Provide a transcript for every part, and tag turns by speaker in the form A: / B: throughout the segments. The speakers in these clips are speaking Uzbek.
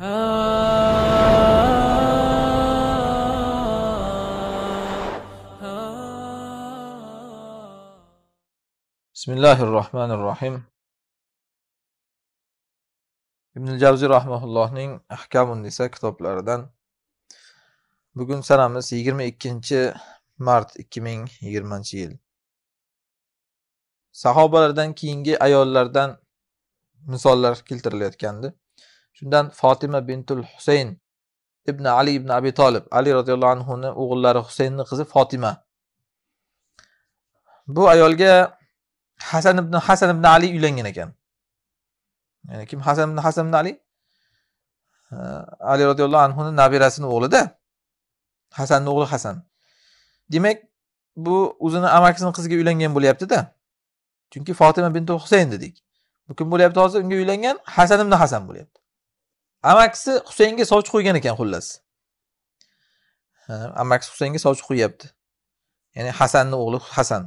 A: بسم rohmanir rohim ibn javzi rahmaullohning ahkamun nisa kitoblaridan bugun sanamiz yigirma ikkinchi mart ikki ming yigirmanchi yil sahobalardan keyingi ayollardan misollar keltirilayotgandi shundan fotima bintul husayn ibn ali ibn abi tolib ali roziyallohu anhuni o'g'illari husaynni qizi fotima bu ayolga hasan ibn hasan ibn ali uylangan ekan ya'ni kim hasan ibn hasan ibn ali ali roziyallohu anhuni nabirasini o'g'lida hasanni o'g'li hasan demak bu o'zini amakisini qiziga uylangan bo'lyaptida chunki fotima bintul husayn dedik bu kim bo'lyapti hozir unga uylangan hasan ibn hasan bo'lyapti amakisi husaynga sovchi qo'ygan ekan xullas amakisi husaynga sovchi qo'yyapti ya'ni hasanni o'g'li hasan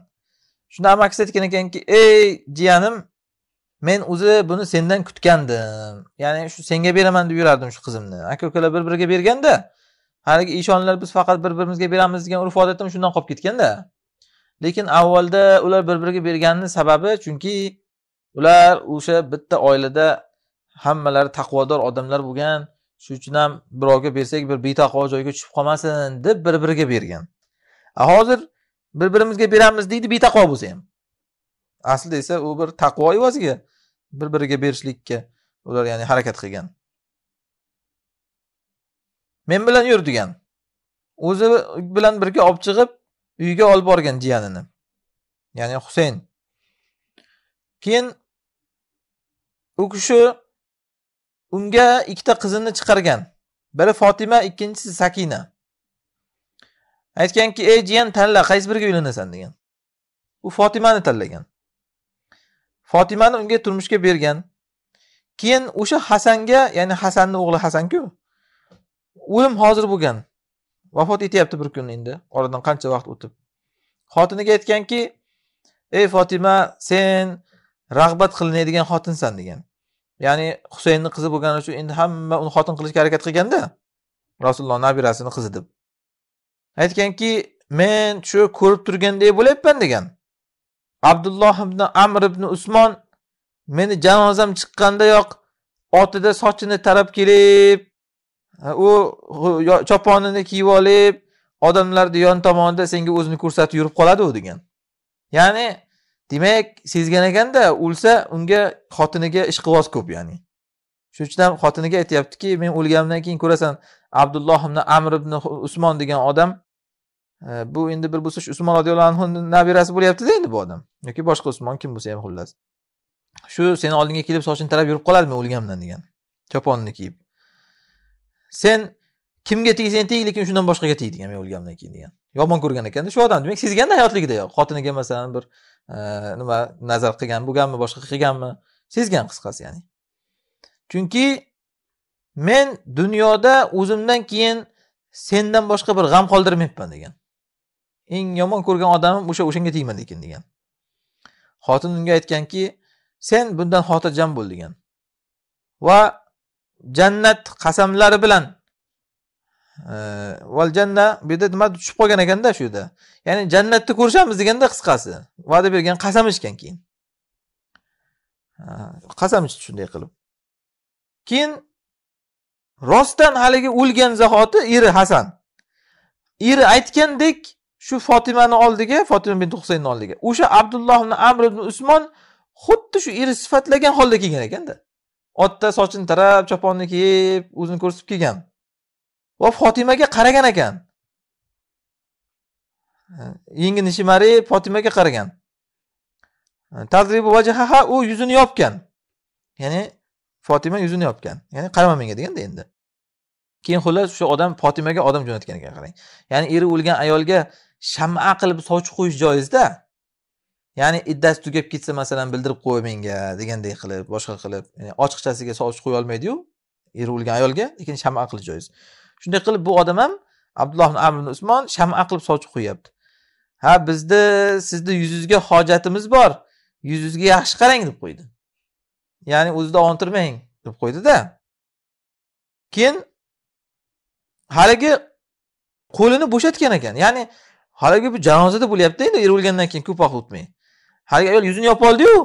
A: shunda amakisi aytgan ekanki ey jiyanim men o'zi buni sendan kutgandim ya'ni shu senga beraman deb yurardim shu qizimni aka ukalar bir biriga berganda haligi eshonlar biz faqat bir birimizga beramiz degan urf odatimiz shundan qolib ketganda lekin avvalda ular bir biriga berganini sababi chunki ular o'sha bitta oilada hammalari taqvodor odamlar bo'lgan shuning uchun ham birovga bersak bir betaqvo joyga tushib qolmasin deb bir biriga bergan hozir bir birimizga beramiz deydi betaqvo bo'lsa ham aslida esa u bir taqvo evaziga bir biriga berishlikka ular ya'ni harakat qilgan men bilan yur degan o'zi bilan birga olib chiqib uyiga olib borgan jiyanini ya'ni husayn keyin u kishi unga ikkita qizini chiqargan biri fotima ikkinchisi sakina aytganki ey jiyan tanla qaysi biriga uylanasan degan u fotimani tanlagan fotimani unga turmushga bergan keyin o'sha hasanga ya'ni hasanni o'g'li hasanku o'lim hozir bo'lgan vafot etyapti bir kun endi oradan qancha vaqt o'tib xotiniga aytganki ey fotima sen rag'bat qilinadigan xotinsan degan ya'ni husaynni qizi bo'lgani uchun endi hamma uni xotin qilishga harakat qilganda rasululloh nabirasini qizi deb aytganki men shu ko'rib turgandek bo'lyapman degan abdulloh ibn amr ibn usmon meni janozam chiqqandayoq otida sochini tarab kelib u choponini kiyib olib odamlarni yon tomonida senga o'zini ko'rsatib yurib qoladi u degan ya'ni demak sezgan ekanda o'lsa unga xotiniga ishqivoz ko'p ya'ni shuning uchun ham xotiniga aytyaptiki men o'lganimdan keyin ko'rasan abdulloh ibn amr ibn usmon degan odam e, bu endi bir bo'lsa shu usmon roziyallohu anhuni nabirasi bo'lyaptida endi bu odam yoki boshqa usmon kim bo'lsa ham xullas shu seni oldingga kelib sochini tarab yurib qoladi men o'lganimdan degan choponini kiyib sen kimga tegsang teg lekin shundan boshqaga teg degan men o'lganimdan keyin degan yomon ko'rgan ekanda shu odam demak sezganda hayotligidayoq xotiniga masalan bir nima nazar qilgan bo'lganmi boshqa qilganmi sezgan qisqasi ya'ni chunki men dunyoda o'zimdan keyin sendan boshqa bir g'am qoldirmayapman degan eng yomon ko'rgan odamim o'sha o'shanga tegma ekan degan xotin unga aytganki sen bundan xotirjam bo'l degan va jannat qasamlari bilan val janna bu yerda nimadir tushib qolgan ekanda shu yerda ya'ni jannatni ko'rishamiz deganda qisqasi va'da bergan qasam ichgan keyin qasam ichdi shunday qilib keyin rostdan haligi o'lgan zahoti eri hasan eri aytgandek shu fotimani oldiga fotima bin husaynni oldiga o'sha abdulloh ibn amr ibn usmon xuddi shu eri sifatlagan holda kelgan ekanda otda sochini tarab choponni kiyib o'zini ko'rsatib kelgan va fotimaga qaragan ekan yengi nishimari fotimaga qaragan tadribu u yuzini yopgan ya'ni fotima yuzini yopgan ya'ni qarama menga deganda endi keyin xullas o'sha odam fotimaga odam jo'natgan ekan qarang ya'ni eri o'lgan ayolga shama qilib sovchi qo'yish joizda ya'ni iddasi tugab ketsa masalan bildirib qo'y menga degandek qilib boshqa qilib ya'ni ochiqchasiga sovchi qo'ya olmaydiyu eri o'lgan ayolga lekin shama qilish joiz shunday qilib bu odam ham abdulloh amr ibn usmon shama qilib sovchi qo'yyapti ha bizni sizni yuzingizga hojatimiz bor yuzingizga yaxshi qarang deb qo'ydi ya'ni o'zizni ontirmang deb qo'ydida keyin haligi qo'lini bo'shatgan ekan ya'ni haligi bu janozada bo'lyapti endi er o'lgandan keyin ko'p vaqt o'tmay haligi ayol yuzini yopib oldiyu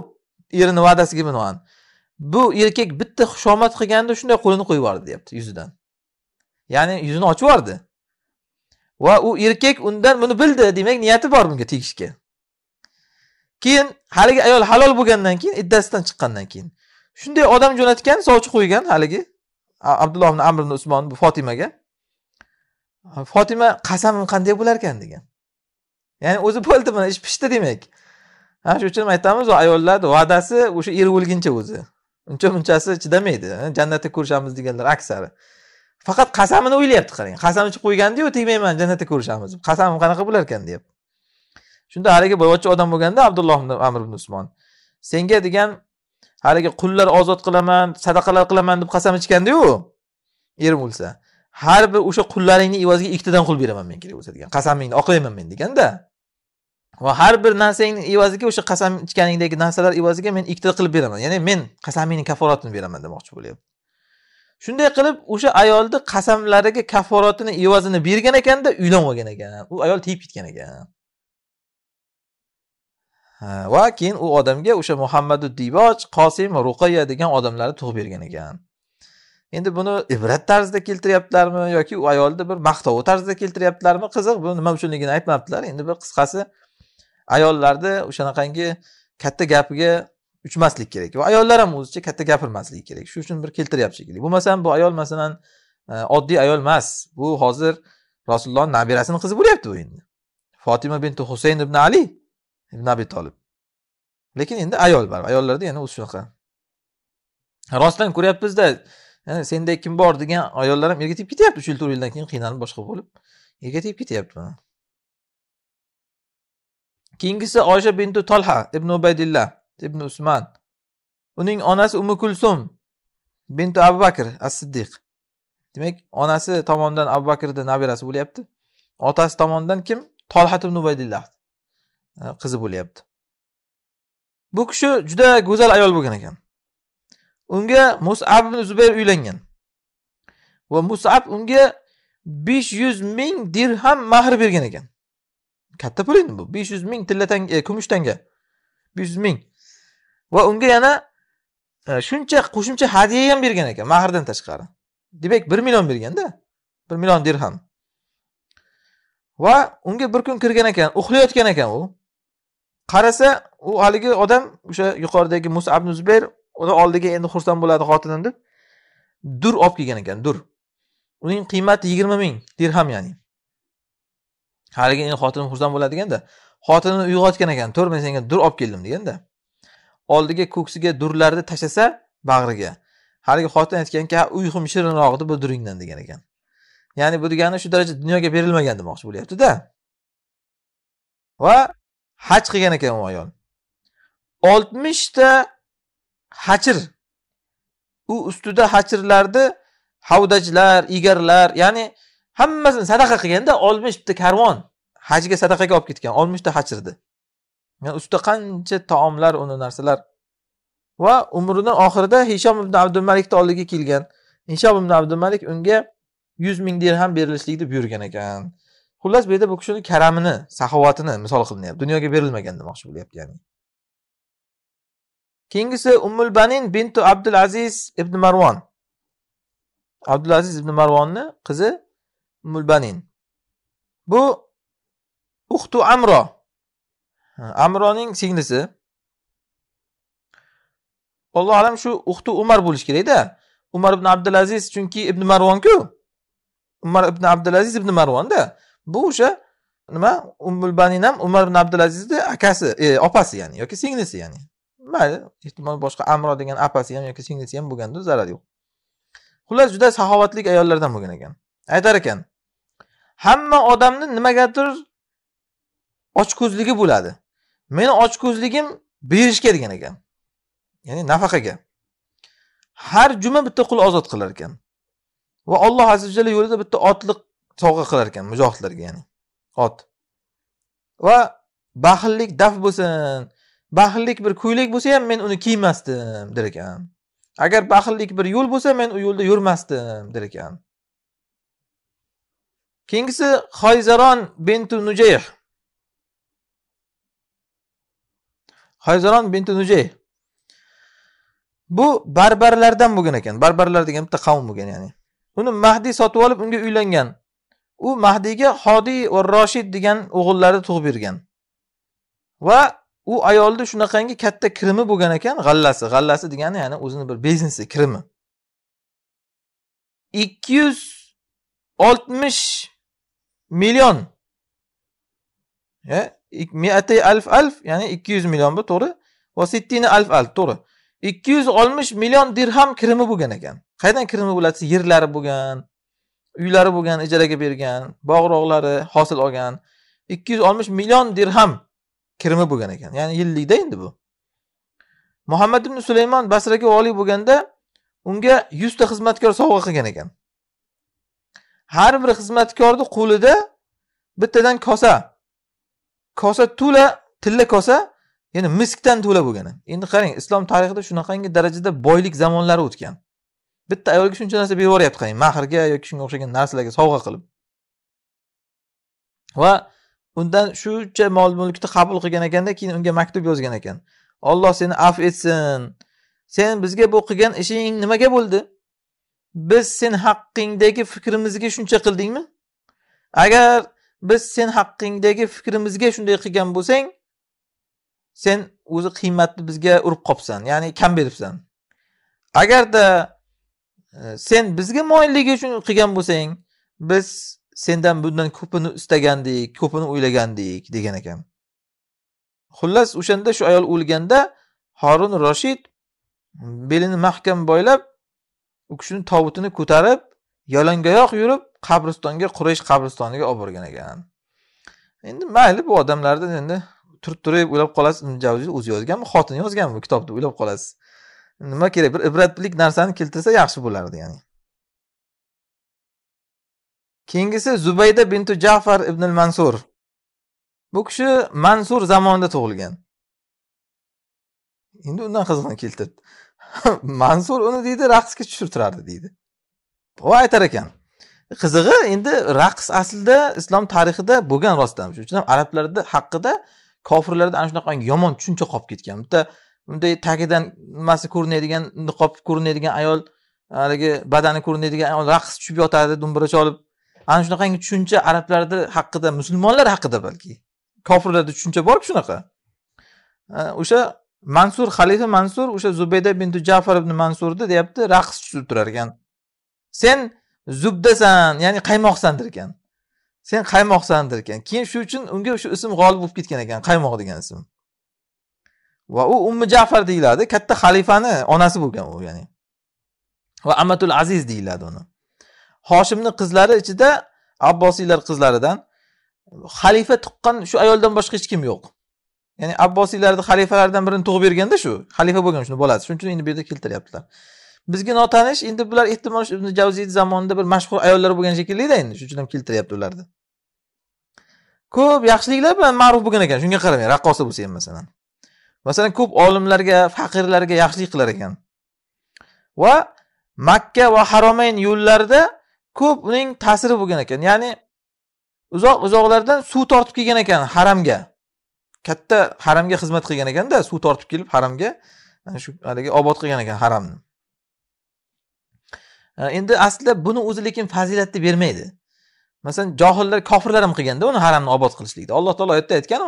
A: erini va'dasiga binoan bu erkak bitta xushomad qilganda shunday qo'lini qo'yib yubordi deyapti yuzidan ya'ni yuzini ochib yubordi va u erkak undan buni bildi demak niyati bor bunga tegishga keyin haligi ayol halol bo'lgandan keyin iddasidan chiqqandan keyin shunday odam jo'natgan sovchi qo'ygan haligi abdulloh ibn amr usmon bu fotimaga fotima qasamim qanday bo'larkan degan ya'ni o'zi bo'ldi mana ish pishdi demak ana shuning uchun aytamiz ayollar va'dasi o'sha er o'lguncha o'zi uncha munchasi chidamaydi jannatda ko'rishamiz deganlar aksari faqat qasamini o'ylayapti qarang qasam ichib qo'ygandiyu tegmayman jannatda ko'rishamiz qasamim qanaqa bo'larkan deyapti shunda haligi boyvachcha odam bo'lganda abdulloh ibn amr ibn usmon senga degan haligi qullar ozod qilaman sadaqalar qilaman deb qasam ichgandiyu erim o'lsa har bir o'sha qullaringni evaziga ikkitadan qul beraman men kerak bo'lsa degan qasamingni oqlayman men deganda va har bir narsangni evaziga o'sha qasam ichganingdagi narsalar evaziga men ikkita qilib beraman ya'ni men qasamingni kaforatini beraman demoqchi bo'lyapti shunday qilib o'sha ayolni qasamlariga kafforatini evazini bergan ekanda uylanib olgan ekan u ayol tegib ketgan ekan va keyin u odamga o'sha muhammadu diboj qosim ruqoya degan odamlarni tug'ib bergan ekan endi buni ibrat tarzida keltiryaptilarmi yoki u ayolni bir maqtovi tarzida keltiryaptilarmi qiziq bu nima uchunligini aytmabdilar endi bir qisqasi ayollarni o'shanaqangi katta gapiga uchmaslik kerak va ayollar ham o'zicha katta gapirmasligi kerak shu uchun bir keltiryapti shekilli bo'lmasam bu ayol masalan e, oddiy ayol emas bu hozir rasulullohni nabirasini qizi bo'lyapti bu endi fotima binti husayn ibn ali ibn abi tolib lekin endi ayol bor ayollarda yana o'zi shunaqa rostdan ko'ryapmizda e, senda kim bor degan ayollar ham erga tegib ketyapti uch yil to'rt yildan keyin qiynalib boshqa bo'lib erga tegib ketyapti keyingisi oysha bintu tolha ibn ubaydillah ibn usman uning onasi umi kulsum bintu abu bakr as siddiq demak onasi tomonidan abu bakrni nabirasi bo'lyapti otasi tomonidan kim tolhat ibn ubaydillah e, qizi bo'lyapti bu kishi juda go'zal ayol bo'lgan ekan unga musab ibn zubayr uylangan va musab unga besh yuz ming dirham mahr bergan ekan katta pul endi bu besh yuz ming tilla tanga e, kumush tanga besh yuz ming va unga yana e, shuncha qo'shimcha hadya ham bergan ekan mahrdan tashqari demak bir million berganda bir million dirham va unga bir kun kirgan ekan uxlayotgan ekan u qarasa u haligi odam o'sha yuqoridagi musa abn zubayr uni oldiga endi xursand bo'ladi xotinim deb dur olib kelgan ekan dur uning qiymati yigirma ming dirham ya'ni haligi endi xotinim xursand bo'ladi deganda xotinini uyg'otgan ekan to'rt men senga dur olib keldim deganda oldiga ko'ksiga durlarni tashlasa bag'riga haligi xotin aytganki ha uyqum shirinroq edi bu duringdan degan ekan ya'ni bu degani shu darajada dunyoga berilmagan demoqchi bo'lyaptida va haj qilgan ekan u ayol oltmishta hachir u ustida hachirlarni havdajlar egarlar ya'ni hammasini sadaqa qilganda bitta karvon hajga sadaqaga olib ketgan oltmishta hachirni ya'ni usta qancha taomlar uni narsalar va umrini oxirida hishom ibn abdumalikni oldiga kelgan hishom ibn abdumalik unga yuz ming dirham berilishlikni buyurgan ekan xullas bu yerda bu kishini karamini saxovatini misol qilinyapti dunyoga berilmagan demoqchi bo'lyapti ya'ni keyingisi ummul banin bintu abdul aziz ibn marvon abdul aziz ibn marvonni qizi ummul banin bu uxtu amro amroning singlisi alloh alam shu uxti umar bo'lishi kerakda umar ibn abdulaziz chunki ibn marvonku umar ibn abdulaziz ibn marvonda bu o'sha nima ummul banin ham umar ibn abdulazizni akasi e, opasi ya'ni yoki singlisi ya'ni mayli ehtimol boshqa amro degan opasi ham yoki singlisi ham bo'lganda zarar yo'q xullas juda saxovatli ayollardan bo'lgan ekan aytar ekan hamma odamni nimagadir ochko'zligi bo'ladi meni ochko'zligim berishga degan ekan ya'ni nafaqaga har juma bitta qul ozod qilar ekan va alloh azizajalla yo'lida bitta otliq sovg'a qilar ekan mujohidlarga ya'ni ot va baxillik daf bo'lsin baxillik bir ko'ylak bo'lsa ham men uni kiymasdim der ekan agar baxillik bir yo'l bo'lsa men u yo'lda yurmasdim der ekan keyingisi hoyzaron bentu nujayh hayzaron binti nujay bu barbarlardan bo'lgan ekan barbarlar degan bitta qavm bo'lgan ya'ni uni mahdiy sotib olib unga uylangan u mahdiyga hodiy va roshid degan o'g'illarni tug'ib bergan va u ayolni shunaqangi katta kirimi bo'lgan ekan g'allasi g'allasi degani ya'ni o'zini bir biznesi kirimi ikki yuz oltmish million miati alf alf ya'ni ikki yuz million bu to'g'ri va sittina alf alf to'g'ri ikki yuz oltmish million dirham kirimi bo'lgan ekan qayerdan kirimi bo'ladi yerlari bo'lgan uylari bo'lgan ijaraga bergan bog'roqlari hosil olgan ikki yuz oltmish million dirham kirimi bo'lgan ekan ya'ni yillikda endi bu muhammad ibn sulaymon basraga voliy bo'lganda unga yuzta xizmatkor sovg'a qilgan ekan har bir xizmatkorni qo'lida bittadan kosa kosa to'la tilla kosa ya'ni miskdan to'la bo'lgan endi qarang islom tarixida shunaqangi darajada boylik zamonlari o'tgan bitta ayolga shuncha narsa berib yuboryapti qarang mahrga yoki shunga o'xshagan narsalarga sovg'a qilib va undan shuncha mol mulkni qabul qilgan ekanda keyin unga maktub yozgan ekan olloh seni afv etsin sen bizga bu qilgan ishing nimaga bo'ldi biz sen haqqingdagi fikrimizga shuncha qildingmi agar biz sen haqqingdagi fikrimizga shunday qilgan bo'lsang sen o'zi qiymatni bizga urib qolibsan ya'ni kam beribsan agarda e, sen bizga moyilligi uchun qilgan bo'lsang biz sendan bundan ko'pini istagandik ko'pini o'ylagandik degan ekan xullas o'shanda shu ayol o'lganda horun roshid belini mahkam boylab u kishini tovutini ko'tarib yalangoyoq yurib qabristonga quraysh qabristoniga olib borgan ekan endi mayli bu odamlarni endi turib turib o'ylab qolasiz o'zi yozganmi xotini yozganmi bu kitobni o'ylab qolasiz nima kerak bir ibratlik narsani keltirsa yaxshi bo'lardi ya'ni keyingisi zubayda bintu jafar ibn mansur bu kishi mansur zamonida tug'ilgan endi undan qizig'ini keltirdi mansur uni deydi raqsga tushirtirardi deydi u aytar ekan qizig'i endi raqs aslida islom tarixida bo'lgan rostdan shuning uchun ham arablarda haqida kofirlarda ana shunaqa yomon tushuncha qolib ketgan bitta bunday tagidan nimasi ko'rinadigan niqob ko'rinadigan ayol haligi badani ko'rinadigan ayol raqs tushib yotadi do'mbira cholib ana shunaqangi tushuncha arablarda haqida musulmonlar haqida balki kofirlarda tushuncha borku shunaqa o'sha mansur xalifa mansur o'sha zubayda bintu jafar ibn mansurni deyapti raqs tushib turar ekan sen zubdasan ya'ni qaymoqsan ekan sen qaymoqsan ekan keyin shu uchun unga shu ism g'olib bo'lib ketgan ekan qaymoq degan ism va u ummi jafar deyiladi katta xalifani onasi bo'lgan u ya'ni va amatul aziz deyiladi uni hoshimni qizlari ichida abbosiylar qizlaridan xalifa tuqqan shu ayoldan boshqa hech kim yo'q ya'ni abbosiylarni xalifalardan birini tug'ib berganda shu xalifa bo'lgan shuni bolasi shuning uchun endi bu yerda keltiryaptilar bizga notanish endi bular ehtimol ibn javziy zamonida bir mashhur ayollar bo'lgan shekillida endi shuning uchun ham keltiryapti ularni ko'p yaxshiliklar bilan ma'ruf bo'lgan ekan shunga qaramay raqqosa bo'lsa ham masalan masalan ko'p olimlarga faqirlarga yaxshilik qilar ekan va makka va haromayn yo'llarida ko'p uning ta'siri bo'lgan ekan ya'ni uzoq uzoqlardan suv tortib kelgan ekan haramga katta haramga xizmat qilgan ekanda suv tortib kelib haramga shu haligi obod qilgan ekan haramni endi aslida buni o'zi lekin fazilatni bermaydi masalan johillar kofirlar ham qilganda uni haramni obod qilishlikda alloh taolo oyatda aytgan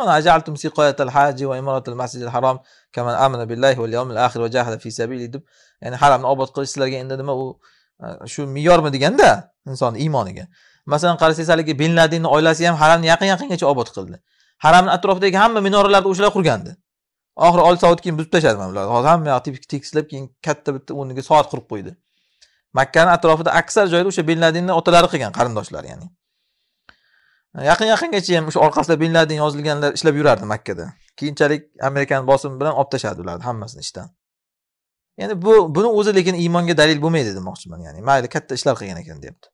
A: amana billahi yawmil jahada fi deb ya'ni haramni obod qilish sizlarga endi nima u shu me'yormi deganda inson iymoniga masalan qarasangiz haligi bin ladinni oilasi ham haramni yaqin yaqingacha obod qildi haramni atrofidagi hamma minoralarni o'shalar qurgandi oxiri olti soat keyin buzib tashladi mana bular hamma yoq tekislab keyin katta bitta o'rniga soat qurib qo'ydi makkani atrofida aksar joyda o'sha bin ladinni otalari qilgan qarindoshlar ya'ni yaqin yaqingacha ham o'sha orqasida bin ladin yozilganlar ishlab yurardi makkada keyinchalik amerikan bosimi bilan olib tashladi ularni hammasini ishdan ya'ni bu buni o'zi lekin iymonga dalil bo'lmaydi demoqchiman ya'ni mayli katta ishlar qilgan ekan deyapti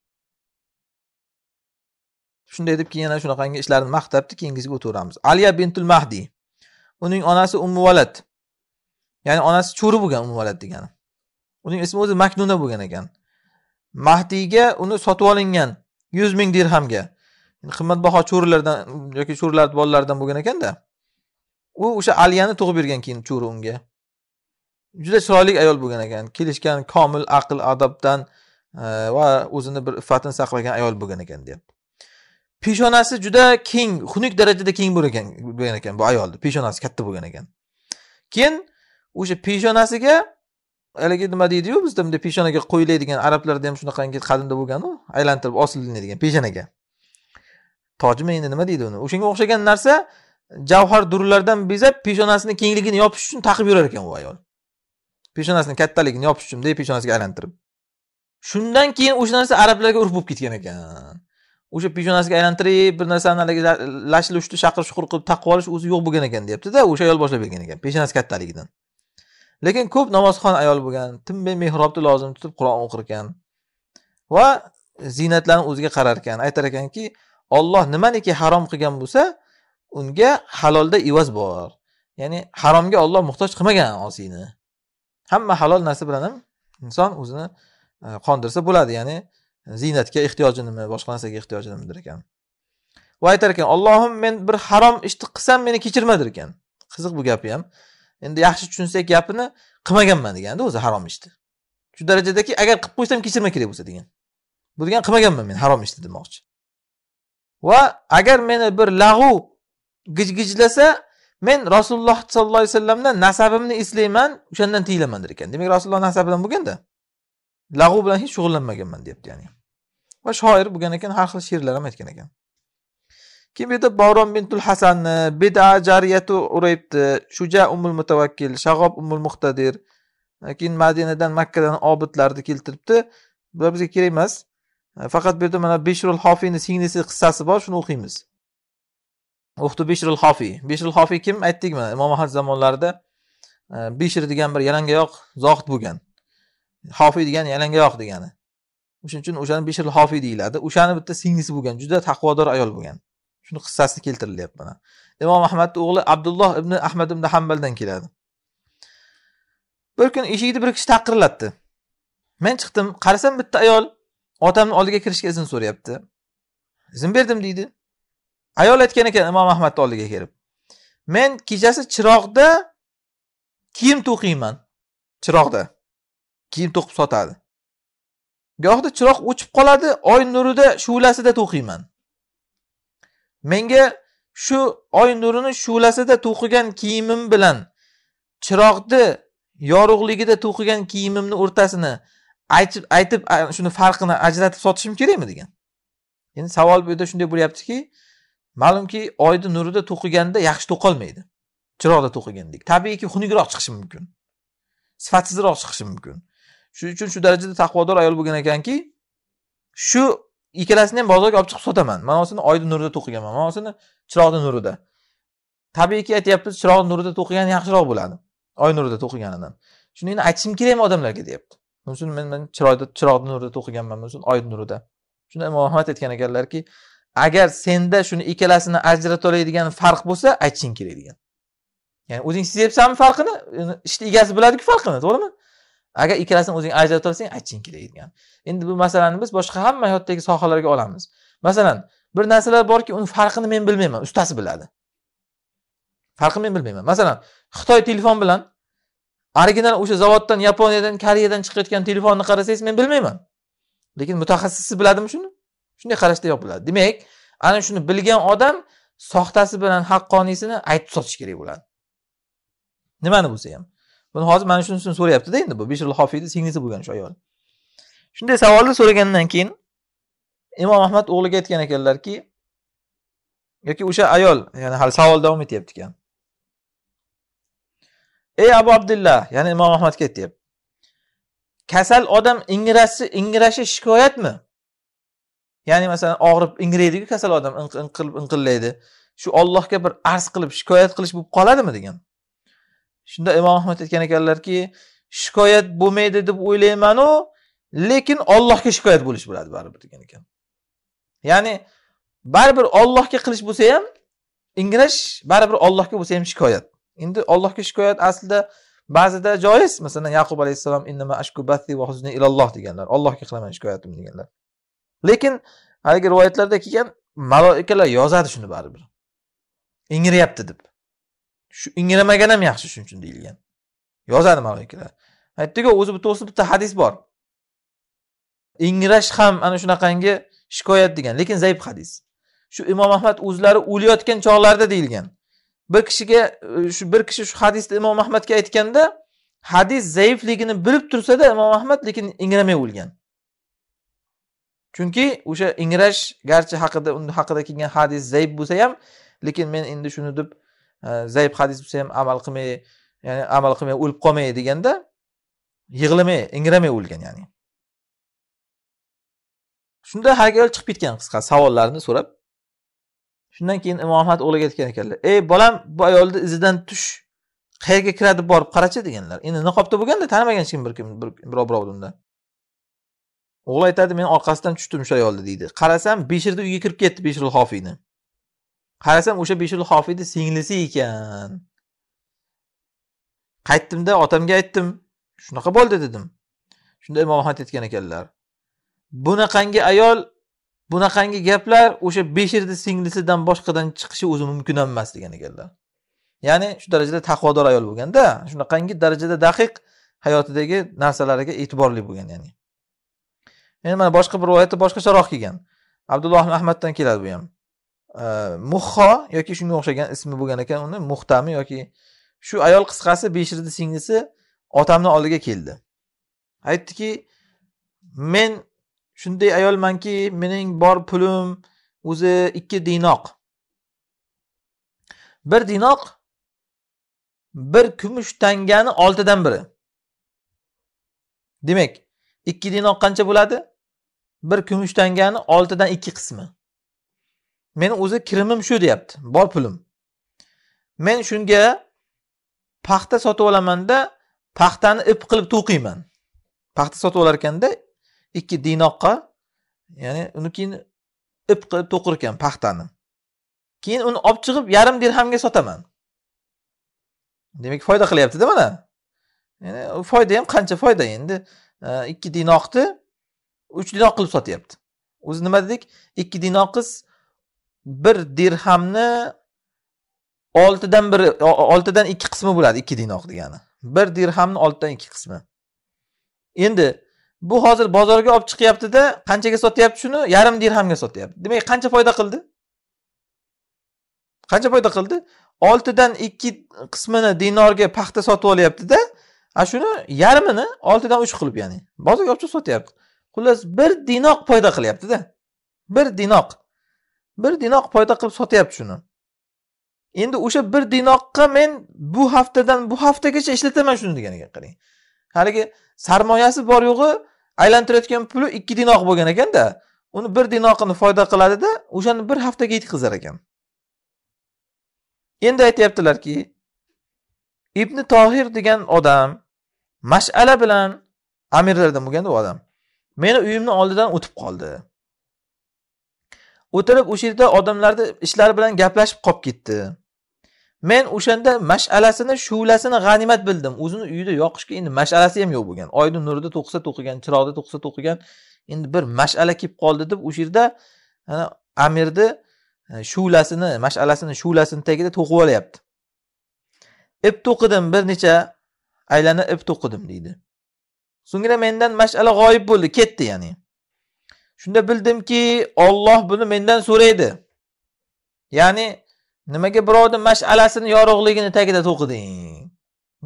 A: shunday deb keyin yana shunaqangi ishlarni maqtabdi keyingisiga o'taveramiz aliya bintul mahdiy uning onasi ummu valad ya'ni onasi cho'ri bo'lgan ummu valad degani uning ismi o'zi maknuna bo'lgan ekan mahdiyga uni sotib olingan yuz ming dirhamga qimmatbaho cho'rilardan yoki cho'rilarni bolalaridan bo'lgan ekanda u o'sha aliyani tug'ib bergan keyin cho'ri unga juda chiroyli ayol bo'lgan ekan kelishgan komil aql adobdan eh, va o'zini bir iffatini saqlagan ayol bo'lgan ekan deyapti peshonasi juda keng xunuk darajada keng bo'lgan ekan bu ayolni peshonasi katta bo'lgan ekan keyin o'sha peshonasiga haligi nima deydiyu bizda bunday peshonaga qo'yiladigan arablarda ham shunaqangi qadimda bo'lganu aylantirib osilinadigan peshonaga tojmi endi nima deydi uni o'shanga o'xshagan narsa javhar durlardan bezab peshonasini kengligini yopish uchun taqib yurar ekan u ayol peshonasini kattaligini yopish uchun peshonasiga aylantirib shundan keyin o'sha narsa arablarga urf bo'lib ketgan ekan o'sha peshonasiga aylantirib bir narsani haligi lashli shaqir shuqur qilib taqib olish o'zi yo'q bo'lgan ekan deyaptida o'sha ayol boshlab bergan ekan peshonasi kattaligidan lekin ko'p namozxon ayol bo'lgan tinmay mehrobni lozim tutib qur'on o'qir ekan va ziynatlarni o'ziga qarar ekan aytar ekanki olloh nimaniki harom qilgan bo'lsa unga halolda evaz bor ya'ni haromga olloh muhtoj qilmagan osiyni hamma halol narsa bilan ham inson o'zini e, qondirsa bo'ladi ya'ni ziynatga ehtiyoji nima boshqa narsaga ehtiyoji nimadir ekan va aytar ekan ollohim men bir harom ishni qilsam meni kechirma der ekan qiziq bu gapi ham endi yaxshi tushunsak gapini qilmaganman deganda o'zi harom ishni shu darajadaki agar qilib qo'ysam kechirma kerak bo'lsa degan bu degani qilmaganman men harom ishni demoqchi va agar meni bir lag'u gij gijlasa men rasululloh sollallohu alayhi vasallamdan nasabimni eslayman o'shandan tiyilaman der ekan demak rasululloh nasabidan bo'lganda lag'u bilan hech shug'ullanmaganman deyapti ya'ni va shoir bo'lgan ekan har xil she'rlar ham aytgan ekan kim edi boron bintul hasanni bida jariyati urayibdi shuja umul mutavakkil shag'ob umul muqtadir keyin madinadan makkadan obidlarni keltiribdi bular bizga kerak emas faqat bu yerda mana beshrul hofiyni singlisi qissasi bor shuni o'qiymiz uxti beshrul hofiy beshrul hofiy kim aytdik mana imom ahad zamonlarida e, beshir degan bir yalangoyoq zohid bo'lgan hofiy degani yalangoyoq degani o'shaning uchun o'shani beshir hofiy deyiladi o'shani bitta singlisi bo'lgan juda taqvodor ayol bo'lgan shuni qissasini keltirilyapti mana imom ahmadni o'g'li abdulloh ibn ahmad ibn hambaldan keladi bir kun eshikni bir kishi taqirlatdi men chiqdim qarasam bitta ayol otamni oldiga kirishga izn so'rayapti izn berdim deydi ayol aytgan ekan imom ahmadni oldiga kelib men kechasi chiroqda kiyim to'qiyman chiroqda kiyim to'qib sotadi gohida chiroq o'chib qoladi oy nurida shu'lasida to'qiyman menga shu oy nurini shulasida to'qigan kiyimim bilan chiroqni yorug'ligida to'qigan kiyimimni o'rtasini aytib aytib shuni farqini ajratib sotishim kerakmi degan endi savol bu yerda shunday bo'lyaptiki ma'lumki oyni nurida to'qiganda yaxshi to'qolmaydi chiroqda to'qigandek tabiiyki xunukroq chiqishi mumkin sifatsizroq chiqishi mumkin shuning uchun shu darajada taqvodor ayol bo'lgan ekanki shu ikkalasini ham bozorga olib chiqib sotaman manosini oyni nurida to'qiganman manosini chiroqni nurida tabiiyki aytyapmiz chiroq nurida to'qigan yaxshiroq bo'ladi oy nurida to'qiganidan shuni endi aytishim kerakmi odamlarga deyapti shuning uchun men chiroyda chiroqni nurida to'qiganman shuning oy nurida shunda imom ahmad aytgan ekanlarki agar senda shuni ikkalasini ajrata oladigan farq bo'lsa aytishing kerak degan ya'ni o'zing sezyapsanmi farqini ishni egasi biladiku farqini to'g'rimi agar ikkalasini o'zing ajratib tursang aytchingki degan endi bu masalani biz boshqa hamma hayotdagi sohalarga olamiz masalan bir narsalar borki uni farqini men bilmayman ustasi biladi farqini men bilmayman masalan xitoy telefon bilan original o'sha zavoddan yaponiyadan koreyadan chiqayotgan telefonni qarasangiz men bilmayman lekin mutaxassisi biladimi shuni shunday qarashda yopiladi demak ana shuni bilgan odam soxtasi bilan haqqoniysini aytib sotish kerak bo'ladi nimani bo'lsa ham buni hozir mana shunisini so'rayaptida endi bu bishir hofiyni singlisi bo'lgan shu ayol shunday savolni so'ragandan keyin imom ahmad o'g'liga aytgan ekanlarki yoki o'sha ayol ya'ni hali savol davom etyapti ekan ey abu abdulla ya'ni imom ahmadga aytyapti kasal odam ingrasi ingrashi shikoyatmi ya'ni masalan og'rib ingraydiku kasal odam inqillaydi shu ollohga bir arz qilib shikoyat qilish bo'lib qoladimi degan shunda imom ahmad aytgan ekanlarki shikoyat bo'lmaydi deb o'ylaymanu lekin ollohga shikoyat bo'lish bo'ladi baribir degan ekan ya'ni baribir ollohga qilish bo'lsa ham ingrash baribir ollohga bo'lsa ham shikoyat endi ollohga shikoyat aslida ba'zida joiz masalan yaqub alayhissalom innama ashku bathi va huzni ilalloh deganlar ollohga qilaman shikoyatimni deganlar lekin haligi rivoyatlarda kelgan maloikalar yozadi shuni baribir ingrayapti deb shu ingramagan ham yaxshi shuning uchun deyilgan yozadi maloikalar aytdiku o'zi to'g'risida bitta hadis bor ingrash ham ana shunaqangi shikoyat degan lekin zaif hadis shu imom ahmad o'zlari o'layotgan chog'larida deyilgan bir kishiga e, shu bir kishi shu hadisni imom ahmadga aytganda hadis zaifligini bilib tursada imom ahmad lekin ingramay o'lgan chunki o'sha ingrash garchi haqida uni haqida kelgan hadis zaif bo'lsa ham lekin men endi shuni deb zaif hadis bo'lsa ham amal qilmay ya'ni amal qilmay o'lib qolmay deganda yig'lamay ingramay o'lgan ya'ni shunda hagal chiqib ketgan qisqa savollarni so'rab shundan keyin imom ahmad o'g'liga aytgan ekanlar ey bolam bu ayolni izidan tush qayerga kiradi borib qarachi deganlar endi niqobda bo'lganda tanimagan hech kim bir kim birov birovni undan o'g'li aytadi men orqasidan tushdim shu ayolni deydi qarasam beshirni uyiga kirib ketdi beshirul hofiyni qarasam o'sha beshul hofidni singlisi ekan qaytdimda otamga aytdim shunaqa bo'ldi dedim shunda imom ahmad aytgan ekanlar bunaqangi ayol bunaqangi gaplar o'sha beshirni singlisidan boshqadan chiqishi o'zi mumkin emas degan ekanlar ya'ni shu darajada taqvodor ayol bo'lganda shunaqangi darajada daqiq hayotidagi narsalariga e'tiborli bo'lgan ya'ni endi yani mana boshqa bir rivoyatda boshqacharoq kelgan abdulloh ahmaddan keladi bu ham muhho э, yoki shunga o'xshagan ismi bo'lgan ekan uni muhtami yoki shu ayol qisqasi beshirdi singlisi otamni oldiga keldi aytdiki men shunday ayolmanki mening bor pulim o'zi ikki dinoq bir dinoq bir kumush tangani oltidan biri demak ikki dinoq qancha bo'ladi bir kumush tangani oltidan ikki qismi meni o'zi kirimim shu deyapti bor pulim men shunga paxta sotib olamanda paxtani ip qilib to'qiyman paxta sotib olar ekanda ikki dinoqqa ya'ni uni keyin ip qilib to'qir ekan paxtani keyin uni olib chiqib yarim dirhamga sotaman demak foyda qilyaptida mana ya'ni foyda ham qancha foyda endi e, ikki dinoqni uch dinoq qilib sotyapti o'zi nima dedik ikki dinoqiz bir dirhamni oltidan bir oltidan ikki qismi bo'ladi ikki dinoq degani bir dirhamni oltidan ikki qismi endi bu hozir bozorga olib chiqyaptida qanchaga sotyapti shuni yarim dirhamga sotyapti demak qancha foyda qildi qancha foyda qildi oltidan ikki qismini dinorga paxta sotib olyaptida a shuni yarmini oltidan uch qilib ya'ni bozorga olib chiqib sotyapti xullas bir dinoq foyda qilyaptida bir dinoq bir dinoq foyda qilib sotyapti shuni endi o'sha bir dinoqqa men bu haftadan bu haftagacha ishlataman shuni deganiga qarang haligi sarmoyasi bor yo'g'i aylantirayotgan puli ikki dinoq bo'lgan ekanda uni bir dinoqini foyda qiladida o'shani bir haftaga yetkazar ekan endi aytyaptilarki ibn tohir degan odam mash'ala bilan amirlardan bo'lganda u odam meni uyimni oldidan o'tib qoldi o'tirib o'sha yerda odamlarni ishlari bilan gaplashib qolib ketdi men o'shanda mash'alasini shulasini g'animat bildim o'zini uyida yoqishga endi mash'alasi ham yo'q bo'lgan oyni nurida to'qsa to'qigan chiroqda to'qsa to'qigan endi bir mash'ala kelib qoldi deb o'sha yerda amirni e, shulasini mash'alasini shulasini tagida to'qib olyapti ip to'qidim bir necha aylana ip to'qidim deydi so'ngra mendan mash'ala g'oyib bo'ldi ketdi ya'ni shunda bildimki Alloh buni mendan so'raydi ya'ni nimaga birovni mash'alasini yorug'ligini tagida to'qiding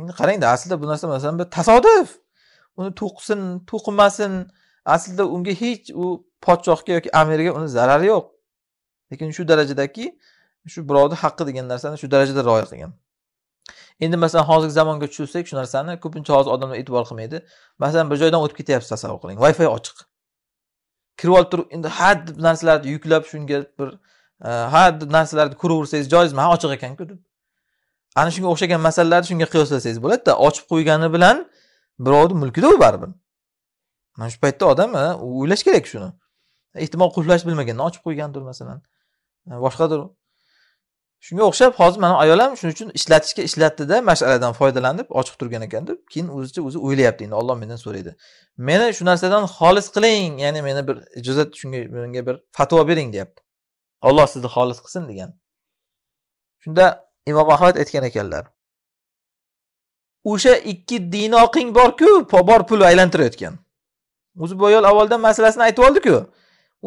A: endi qarangda aslida bu narsa masalan bir tasodif uni to'qsin to'qimasin aslida unga hech u podshohga yoki amirga uni zarari yo'q lekin shu darajadaki shu birovni haqqi degan narsani shu darajada rioya qilgan endi masalan hozirgi zamonga tushirsak shu narsani ko'pincha hozir odamlar e'tibor qilmaydi masalan bir joydan o'tib ketyapsiz tasavvur qiling wi fi ochiq kirib olib turib endi ha deb narsalarni yuklab shunga bir e, ha deb narsalarni ko'raversangiz joizmi ha ochiq ekanku deb ana shunga o'xshagan masalalarni shunga qiyoslasangiz bo'ladida ochib qo'ygani bilan birovni mulkida u baribir mana shu paytda odam e, o'ylash kerak shuni ehtimol qulflash bilmagandan ochib qo'ygandir masalan e, boshqadir shunga o'xshab hozir mana ayol ham shuning uchun ishlatishga ishlatdida mashaladan foydalanib ochiq turgan ekan deb keyin o'zicha o'zi o'ylayapti endi olloh mendan so'raydi meni shu narsadan xolis qiling ya'ni meni bir ijozat shunga menga bir fatvo bering deyapti olloh sizni xolis qilsin degan shunda imom ahmad aytgan ekanlar o'sha ikki dinoqing borku bor pul aylantirayotgan o'zi bu ayol avvaldan masalasini aytib oldiku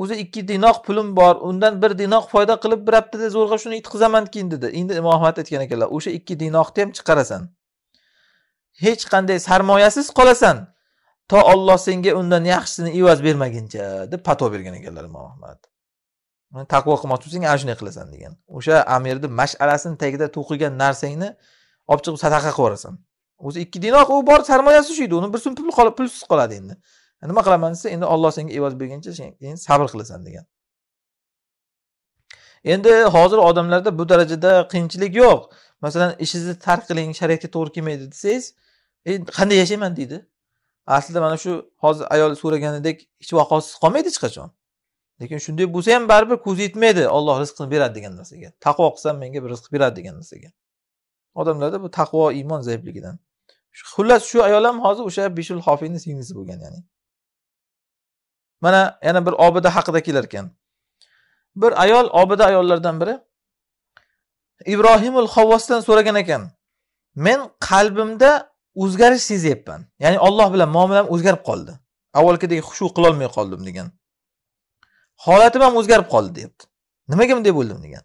A: o'zi ikki dinoq pulim bor undan bir dinoq foyda qilib bir haftada zo'rg'a shuni yutqizaman keyin dedi endi imom ahmad aytgan ekanlar o'sha ikki dinoqni ham chiqarasan hech qanday sarmoyasiz qolasan to olloh senga undan yaxshisini evaz bermaguncha deb pato bergan ekanlar imom ahmad taqvo qilmoqchi bo'lsang ana shunday qilasan degan o'sha amirni mash'alasini tagida to'qigan narsangni olib chiqib sadaqa qilib yuborasan o'zi ikki dinoq u bor sarmoyasi shu edi uni bir so'm pul pulsiz qoladi endi nima qilaman desa endi olloh senga evoz berguncha keyin sabr qilasan degan endi hozir odamlarda bu darajada qiyinchilik yo'q masalan ishingizni tark qiling shariatga to'g'ri kelmaydi desangiz e, qanday yashayman deydi aslida mana shu hozir ayol so'raganidek hech vaqosiz qolmaydi hech qachon lekin shunday bo'lsa ham baribir ko'zi yetmaydi olloh rizqini beradi degan narsaga taqvo qilsam menga bir rizq beradi degan narsaga odamlarda bu taqvo iymon zaifligidan xullas shu ayol ham hozir o'sha bishul hofiyni singlisi bo'lgan ya'ni mana yana bir obida haqida kelar ekan bir ayol obida ayollardan biri ibrohimul havvosdan so'ragan ekan men qalbimda o'zgarish sezyapman ya'ni olloh bilan muomalam o'zgarib qoldi avvalgidek xushu qilolmay qoldim degan holatim ham o'zgarib qoldi deyapti nimaga bunday bo'ldim degan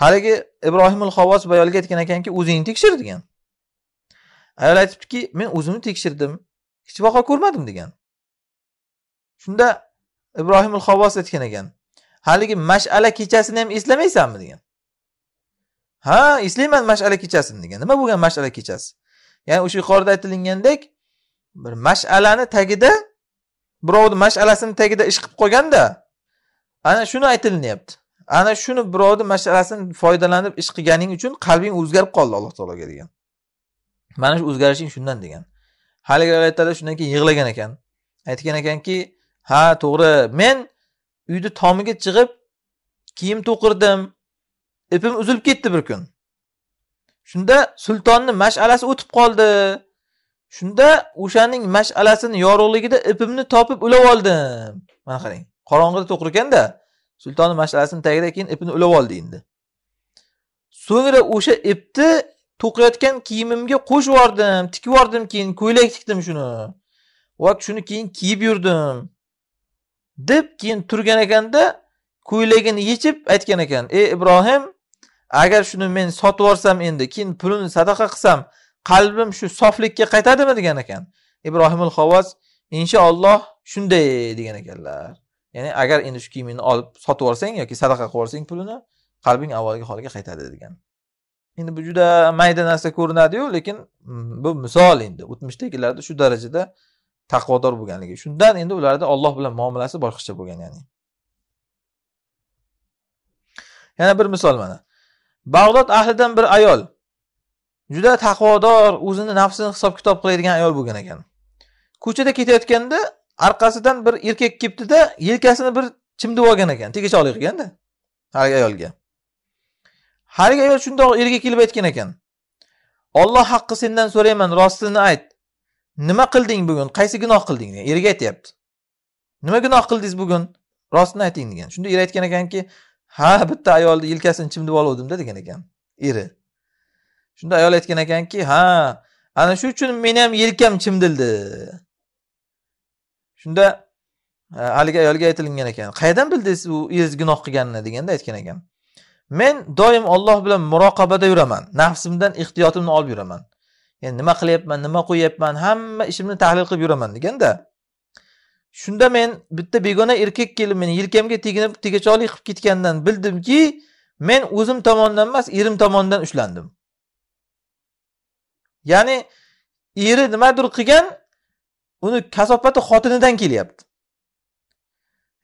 A: haligi ibrohimul havvos bu ayolga aytgan ekanki o'zingni tekshir degan ayol aytibdiki men o'zimni tekshirdim hech vaqo ko'rmadim degan shunda ibrohim xovos aytgan ekan haligi mash'ala kechasini ham eslamaysanmi degan ha eslayman mash'ala kechasini degan nima bo'lgan mash'ala kechasi ya'ni o'sha yuqorida aytilgandek bir mash'alani tagida birovni mash'alasini tagida ish qilib qolganda ana shuni aytilinyapti ana shuni birovni mash'alasini foydalanib ish qilganing uchun qalbing o'zgarib qoldi alloh taologa degan mana shu o'zgarishing shundan degan haligi aytadi shundan keyin yig'lagan ekan aytgan ekanki ha to'g'ri men uyni tomiga chiqib kiyim to'qirdim ipim uzilib ketdi bir kun shunda sultonni mash'alasi o'tib qoldi shunda o'shaning mash'alasini yorug'ligida ipimni topib ulab oldim mana qarang qorong'ida to'qir ekanda sultonni mash'alasini tagida keyin ipini ulab oldi endi so'ngra o'sha ipni to'qiyotgan kiyimimga qo'shib yubordim tikib yubordim keyin ko'ylak tikdim shuni va shuni keyin kiyib yurdim deb keyin turgan ekanda ko'ylagini yechib aytgan ekan ey ibrohim agar shuni men sotib yuborsam endi keyin pulini sadaqa qilsam qalbim shu soflikka qaytadimi degan ekan ibrohimul havvos inshaalloh shunday degan ekanlar ya'ni agar endi shu kiyimingni olib sotib yuborsang yoki sadaqa qilib yuborsang pulini qalbing avvalgi holiga qaytadi degan endi bu juda mayda narsa ko'rinadiyu lekin mm, bu misol endi o'tmishdagilarda shu darajada taqvodor bo'lganligi shundan endi ularda olloh bilan muomalasi boshqacha bo'lgan ya'ni yana bir misol mana bag'dod ahlidan bir ayol juda taqvodor o'zini nafsini hisob kitob qiladigan ayol bo'lgan ekan ko'chada ketayotganda orqasidan bir erkak kelibdida yelkasini bir chimdib olgan ekan tegachoqlik qilganda haligi ayolga haligi ayol shundoq erga kelib aytgan ekan olloh haqqi sendan so'rayman rostini ayt nima qilding bugun qaysi gunoh qilding degan eriga aytyapti nima gunoh qildingiz bugun rostini ayting degan shunda eri aytgan ekanki ha bitta ayolni yelkasini chimdib oluvdimda degan ekan eri shunda ayol aytgan ekanki ha ana shu uchun meni ham yelkam chimdildi shunda haligi ayolga aytilgan ekan qayerdan bildingiz u eringiz gunoh qilganini deganda aytgan ekan men doim olloh bilan muroqabada yuraman nafsimdan ehtiyotimni olib yuraman yani nima qilyapman nima qo'yyapman hamma ishimni tahlil qilib yuraman deganda shunda men bitta begona erkak kelib meni yelkamga teginib tegachoqlik qilib ketganidan bildimki men o'zim tomonidan emas erim tomonidan ushlandim ya'ni eri nimadir qilgan uni kasofati xotinidan kelyapti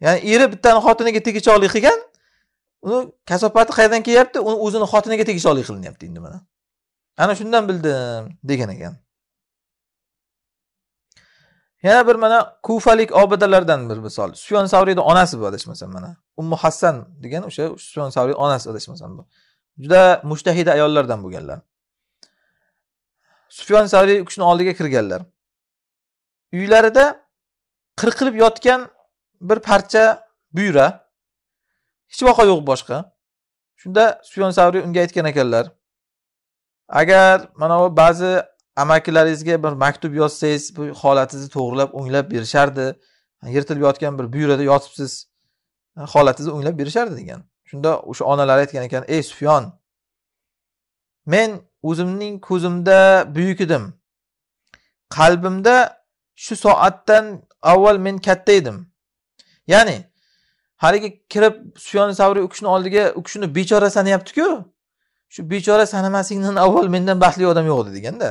A: ya'ni eri bittani xotiniga tegichoqlik qilgan uni kasofati qayerdan kelyapti uni o'zini xotiniga tegichoqlik qilinyapti endi mana ana shundan bildim degan ekan yana bir mana kufalik obidalardan bir misol sufyon savriyni onasi bu adashmasam mana ummu hassan degan o'sha sufyon savriy onasi adashmasam bu juda mushtahida ayollardan bo'lganlar sufyon savriy kishini oldiga kirganlar uylarida qirqilib yotgan bir parcha buyra hech boqa yo'q boshqa shunda sufyon savriy unga aytgan ekanlar agar mana bu ba'zi amakilaringizga bir maktub yozsangiz bu holatingizni to'g'rilab o'nglab berishardi yirtilib yotgan bir byuroda yotibsiz e, holatingizni o'nglab berishardi degan shunda o'sha onalar aytgan ekan ey sufyon men o'zimning ko'zimda buyuk edim qalbimda shu soatdan avval men katta edim ya'ni haligi kirib sufyon savriy u kishini oldiga u kishini bechora sanayaptiku shu bechora sanamasingdan avval mendan baxtli odam yo'q edi deganda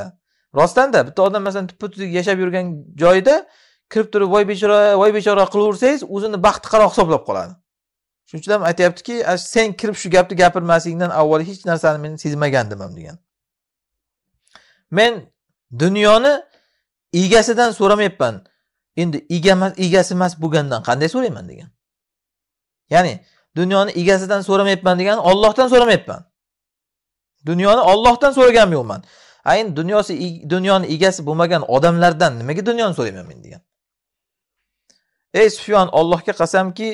A: rostdanda bitta odam masalan tuppa tuzuk yashab yurgan joyida kirib turib voy bechora voy bechora qilaversangiz o'zini qaro hisoblab qoladi shuning uchun ham aytyaptiki sen kirib shu gapni gapirmasingdan avval hech narsani men sezmagandim ham degan men dunyoni egasidan so'ramayapman endi egasi emas bo'lgandan qanday so'rayman degan ya'ni dunyoni egasidan so'ramayapman degani ollohdan so'ramayapman dunyoni ollohdan so'raganmi yo'qman ayn dunyosi dunyoni egasi bo'lmagan odamlardan nimaga dunyoni so'rayman men degan ey sufyon ollohga qasamki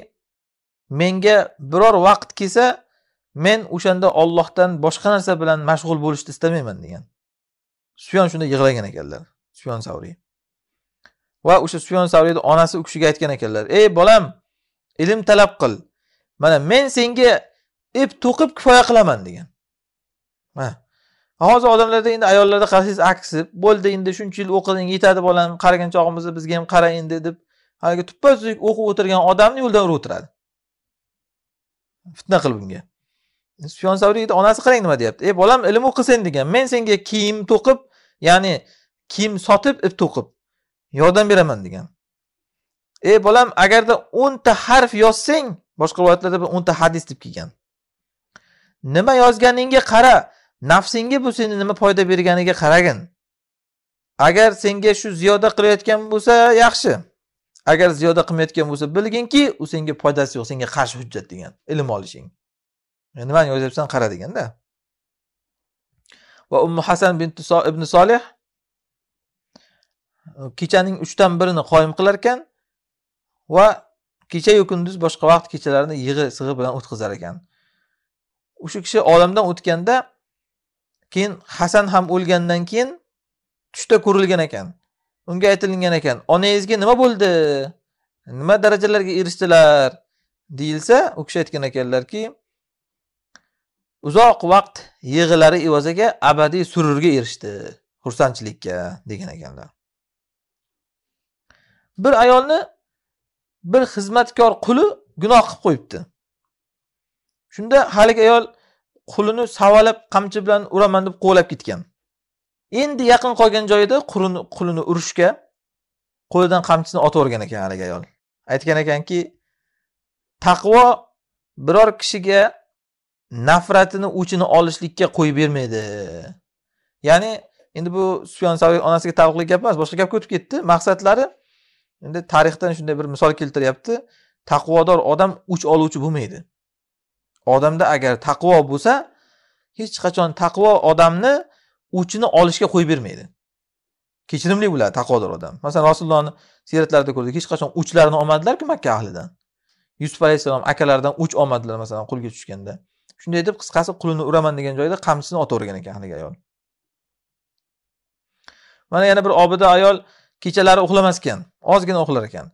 A: menga biror vaqt kelsa men o'shanda ollohdan boshqa narsa bilan mashg'ul bo'lishni istamayman degan sufyon shunda yig'lagan ekanlar sufyon savriy va o'sha sufyon savriyni onasi u kishiga aytgan ekanlar ey bolam ilm talab qil mana men senga ip to'qib kifoya qilaman degan mana hozir odamlarda endi ayollarda qarasangiz aksi bo'ldi endi shuncha yil o'qiding yetadi bolam qaragan chog'imizda bizga ham qara endi deb haligi tuppa tuzuk o'qib o'tirgan odamni yo'ldan urib o'tiradi fitna qilib unga sufyon savriy yigit onasi qarang nima deyapti ey bolam ilm o'qi sen degan men senga kiyim to'qib ya'ni kiyim sotib ip to'qib yordam beraman degan ey bolam agarda o'nta harf yozsang boshqa rivoyatlarda o'nta hadis deb kelgan nima yozganingga qara nafsingga bu seni nima foyda berganiga qaragin agar senga shu ziyoda qilayotgan bo'lsa yaxshi agar ziyoda qilmayotgan bo'lsa bilginki u senga foydasi yo'q senga qarshi hujjat degan ilm olishing nimani yozyapsan qara deganda va ummu hasan bin ibn solih kechaning uchdan birini qoyim qilar ekan va kechayu kunduz boshqa vaqt kechalarini yig'i sig'i bilan o'tkazar ekan o'sha kishi olamdan o'tganda keyin hasan ham o'lgandan keyin tushda ko'rilgan ekan unga aytilingan ekan onangizga nima bo'ldi nima darajalarga erishdilar deyilsa u kishi aytgan ekanlarki uzoq vaqt yig'ilari evaziga abadiy sururga erishdi xursandchilikka degan ekanlar bir ayolni bir xizmatkor quli gunoh qilib qo'yibdi shunda haligi ayol qulini savalab qamchi bilan uraman deb quvlab ketgan endi yaqin qolgan joyida qulini urishga qo'lidan qamchisini yuborgan ekan haligi ayol aytgan ekanki taqvo biror kishiga nafratini o'chini olishlikka qo'yib bermaydi ya'ni endi bu sufyon saviy onasiga taalluqli gap emas boshqa gapga o'tib ketdi maqsadlari endi tarixdan shunday bir misol keltiryapti taqvodor odam o'ch oluvchi bo'lmaydi odamda agar taqvo bo'lsa hech qachon taqvo odamni uchini olishga qo'yib bermaydi kechirimli bo'ladi taqvodor odam masalan rasulullohni siyratlarida ko'rdik hech qachon uchlarini olmadilarku makka ahlidan yusuf alayhissalom akalaridan uch olmadilar masalan qo'lga tushganda shunday deb qisqasi qulini uraman degan joyda qamchisini otavergan ekan haligi ayol mana yana bir obida ayol kechalari uxlamas ekan ozgina uxlar ekan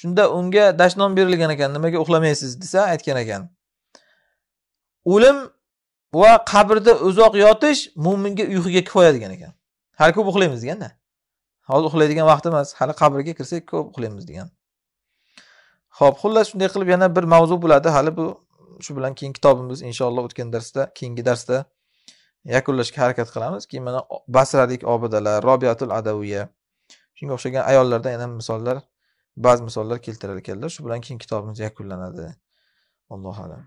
A: shunda unga dashnom berilgan ekan nimaga uxlamaysiz desa aytgan ekan o'lim va qabrda uzoq yotish mo'minga uyquga kifoya degan ekan hali ko'p uxlaymiz deganda hozir uxlaydigan vaqt emas hali qabrga kirsak ko'p uxlaymiz degan ho'p xullas shunday qilib yana bir mavzu bo'ladi hali bu shu bilan keyin kitobimiz inshaalloh o'tgan darsda keyingi darsda yakunlashga harakat qilamiz keyin mana basradik obidalar robiatul adaviya shunga o'xshagan ayollardan yana misollar ba'zi misollar keltirar ekanlar shu bilan keyin kitobimiz yakunlanadi allohu alam